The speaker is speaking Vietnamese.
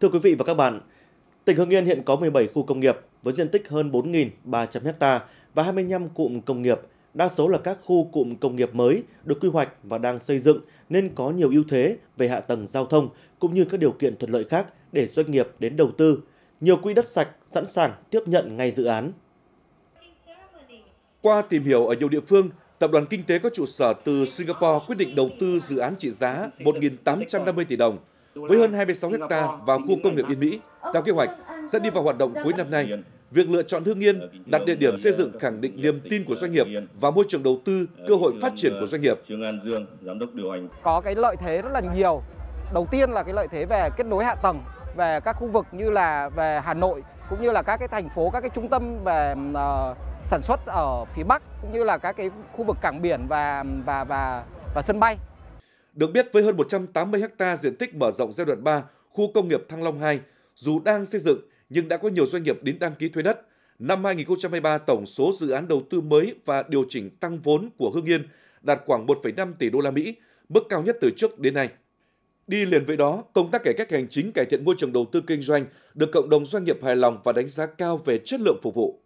Thưa quý vị và các bạn, tỉnh Hưng Yên hiện có 17 khu công nghiệp với diện tích hơn 4.300 ha và 25 cụm công nghiệp, đa số là các khu cụm công nghiệp mới được quy hoạch và đang xây dựng nên có nhiều ưu thế về hạ tầng giao thông cũng như các điều kiện thuận lợi khác để doanh nghiệp đến đầu tư. Nhiều quỹ đất sạch sẵn sàng tiếp nhận ngay dự án. Qua tìm hiểu ở nhiều địa phương, Tập đoàn Kinh tế có trụ sở từ Singapore quyết định đầu tư dự án trị giá 1.850 tỷ đồng với hơn 26 hecta vào khu công nghiệp Yên Mỹ. Theo kế hoạch, sẽ đi vào hoạt động cuối năm nay. Việc lựa chọn Hương Yên đặt địa điểm xây dựng khẳng định niềm tin của doanh nghiệp và môi trường đầu tư, cơ hội phát triển của doanh nghiệp. Dương giám đốc điều hành Có cái lợi thế rất là nhiều. Đầu tiên là cái lợi thế về kết nối hạ tầng về các khu vực như là về Hà Nội cũng như là các cái thành phố, các cái trung tâm về uh, sản xuất ở phía Bắc cũng như là các cái khu vực cảng biển và và và và sân bay. Được biết với hơn 180 ha diện tích mở rộng giai đoạn 3 khu công nghiệp Thăng Long 2, dù đang xây dựng nhưng đã có nhiều doanh nghiệp đến đăng ký thuê đất. Năm 2023, tổng số dự án đầu tư mới và điều chỉnh tăng vốn của Hương Yên đạt khoảng 1,5 tỷ đô la Mỹ, mức cao nhất từ trước đến nay. Đi liền với đó, công tác cải cách hành chính cải thiện môi trường đầu tư kinh doanh được cộng đồng doanh nghiệp hài lòng và đánh giá cao về chất lượng phục vụ.